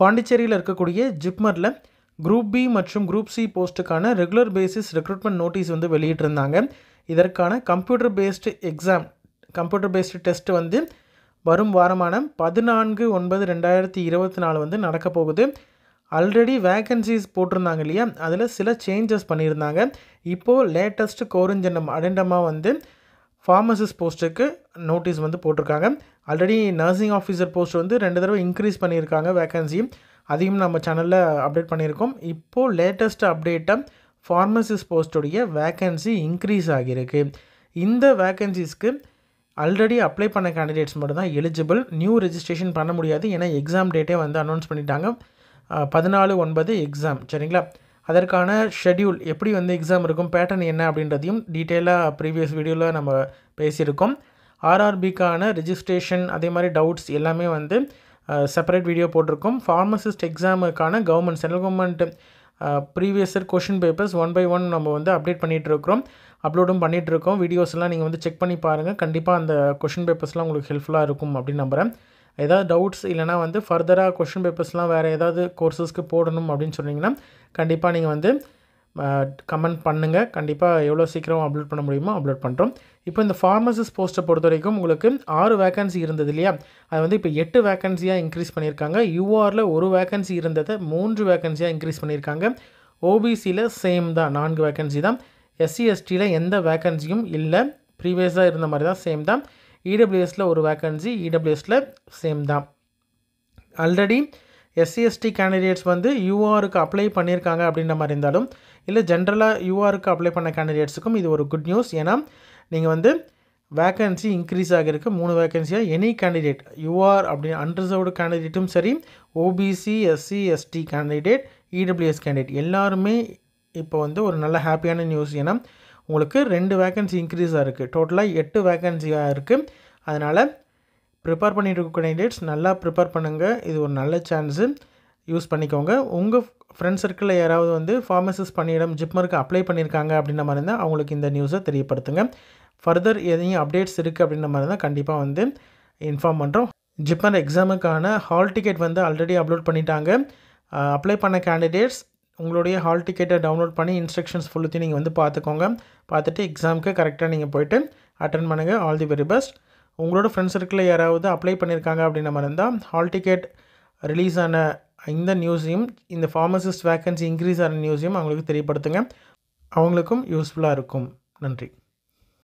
பாண்டிச்சேரியில் இருக்கக்கூடிய ஜிப்மரில் குரூப் பி மற்றும் குரூப் சி போஸ்ட்டுக்கான ரெகுலர் பேசிஸ் ரெக்ரூட்மெண்ட் நோட்டீஸ் வந்து வெளியிட்டிருந்தாங்க இதற்கான computer based exam computer based test வந்து வரும் வாரமான பதினான்கு ஒன்பது ரெண்டாயிரத்தி இருபத்தி நாலு வந்து நடக்க போகுது ஆல்ரெடி வேக்கன்சிஸ் போட்டிருந்தாங்க இல்லையா அதில் சில சேஞ்சஸ் பண்ணியிருந்தாங்க இப்போது லேட்டஸ்ட்டு கோரிஞ்சனம் அடெண்டமாக வந்து ஃபார்மசிஸ்ட் போஸ்ட்டுக்கு நோட்டீஸ் வந்து போட்டிருக்காங்க ஆல்ரெடி நர்சிங் ஆஃபீஸர் போஸ்ட் வந்து ரெண்டு தடவை இன்க்ரீஸ் பண்ணியிருக்காங்க வேக்கன்சியும் அதையும் நம்ம சேனலில் அப்டேட் பண்ணியிருக்கோம் இப்போது லேட்டஸ்ட் அப்டேட்டை ஃபார்மசிஸ்ட் போஸ்ட்டுடைய வேக்கன்சி இன்க்ரீஸ் ஆகியிருக்கு இந்த வேக்கன்சிஸ்க்கு ஆல்ரெடி அப்ளை பண்ண கேண்டிடேட்ஸ் மட்டும்தான் எலிஜிபிள் நியூ ரெஜிஸ்ட்ரேஷன் பண்ண முடியாது ஏன்னா எக்ஸாம் டேட்டே வந்து அனௌன்ஸ் பண்ணிட்டாங்க பதினாலு ஒன்பது எக்ஸாம் சரிங்களா அதற்கான ஷெடியூல் எப்படி வந்து எக்ஸாம் இருக்கும் பேட்டர்ன் என்ன அப்படின்றதையும் டீட்டெயிலாக ப்ரீவியஸ் வீடியோவில் நம்ம பேசியிருக்கோம் ஆர்ஆர்பிக்கான ரிஜிஸ்ட்ரேஷன் அதே மாதிரி டவுட்ஸ் எல்லாமே வந்து செப்பரேட் வீடியோ போட்டிருக்கோம் ஃபார்மசிஸ்ட் எக்ஸாமுக்கான government central government previous year question papers one by one நம்ம வந்து அப்டேட் பண்ணிகிட்டு இருக்கிறோம் அப்லோடும் பண்ணிகிட்டு இருக்கோம் வீடியோஸ்லாம் நீங்கள் வந்து செக் பண்ணி பாருங்கள் கண்டிப்பாக அந்த கொஷின் பேப்பர்ஸ்லாம் உங்களுக்கு ஹெல்ப்ஃபுல்லாக இருக்கும் அப்படின்னு நம்புகிறேன் ஏதாவது டவுட்ஸ் இல்லைனா வந்து ஃபர்தராக கொஷின் பேப்பர்ஸ்லாம் வேறு ஏதாவது கோர்ஸஸ்க்கு போடணும் அப்படின்னு சொன்னிங்கன்னா கண்டிப்பாக நீங்கள் வந்து கமெண்ட் பண்ணுங்கள் கண்டிப்பாக எவ்வளோ சீக்கிரம் அப்லோட் பண்ண முடியுமோ அப்லோட் பண்ணுறோம் இப்போ இந்த ஃபார்மசிஸ் போஸ்ட்டை பொறுத்த வரைக்கும் உங்களுக்கு ஆறு வேக்கன்சி இருந்தது இல்லையா அது வந்து இப்போ எட்டு வேக்கன்சியாக இன்க்ரீஸ் பண்ணியிருக்காங்க யூஆரில் ஒரு வேக்கன்சி இருந்ததை மூன்று வேக்கன்சியாக இன்க்ரீஸ் பண்ணியிருக்காங்க ஓபிசியில் சேம் தான் நான்கு வேக்கன்சி தான் எஸ்சி எஸ்டியில் எந்த வேக்கன்சியும் இல்லை ப்ரீவியஸாக இருந்த மாதிரி தான் சேம் தான் இடபிள்யூஎஸில் e ஒரு வேக்கன்சி இடபிள்யூஎஸில் சேம் தான் ஆல்ரெடி எஸ்சிஎஸ்டி கேண்டிடேட்ஸ் வந்து யூஆருக்கு அப்ளை பண்ணியிருக்காங்க அப்படின்ற மாதிரி இருந்தாலும் இல்லை ஜென்ரலாக யூஆருக்கு அப்ளை பண்ண கேண்டிடேட்ஸுக்கும் இது ஒரு குட் நியூஸ் ஏன்னா நீங்கள் வந்து வேக்கன்சி இன்க்ரீஸ் ஆகிருக்கு மூணு வேக்கன்சியாக எனி கேண்டிடேட் யூஆர் அப்படின்னு அன்ரிசர்வ்டு கேண்டிடேட்டும் சரி OBC SC ST candidate EWS candidate எல்லாருமே இப்போ வந்து ஒரு நல்ல ஹாப்பியான நியூஸ் ஏன்னா உங்களுக்கு ரெண்டு வேக்கன்சி இன்க்ரீஸாக இருக்குது டோட்டலாக எட்டு வேக்கன்சியாக இருக்குது அதனால் ப்ரிப்பேர் பண்ணிட்டு இருக்க கேண்டிடேட்ஸ் நல்லா ப்ரிப்பேர் பண்ணுங்கள் இது ஒரு நல்ல சான்ஸு யூஸ் பண்ணிக்கோங்க உங்கள் ஃப்ரெண்ட்ஸ் சர்க்கிளில் யாராவது வந்து ஃபார்மசிஸ்ட் பண்ணிடம் ஜிப்மருக்கு அப்ளை பண்ணியிருக்காங்க அப்படின்ற மாதிரி இருந்தால் அவங்களுக்கு இந்த நியூஸை தெரியப்படுத்துங்க ஃபர்தர் எதையும் அப்டேட்ஸ் இருக்குது அப்படின்ற மாதிரி இருந்தால் கண்டிப்பாக வந்து இன்ஃபார்ம் பண்ணுறோம் ஜிப்மர் எக்ஸாமுக்கான ஹால் டிக்கெட் வந்து ஆல்ரெடி அப்லோட் பண்ணிட்டாங்க அப்ளை பண்ண கேண்டிடேட்ஸ் உங்களுடைய ஹால் டிக்கெட்டை டவுன்லோட் பண்ணி இன்ஸ்ட்ரக்ஷன்ஸ் ஃபுல்லுத்தையும் நீங்கள் வந்து பார்த்துக்கோங்க பார்த்துட்டு எக்ஸாமுக்கு கரெக்டாக நீங்கள் போய்ட்டு அட்டன் பண்ணுங்கள் ஆல் தி வெரி பெஸ்ட் உங்களோட ஃப்ரெண்ட்ஸ் சர்க்கிளில் யாராவது அப்ளை பண்ணியிருக்காங்க அப்படின்ன மாதிரி இருந்தால் ஹால் டிக்கெட் ரிலீஸ் ஆன இந்த நியூஸையும் இந்த ஃபார்மசிஸ்ட் வேக்கன்சி இன்க்ரீஸ் ஆன நியூஸையும் அவங்களுக்கு தெரியப்படுத்துங்க அவங்களுக்கும் யூஸ்ஃபுல்லாக இருக்கும் நன்றி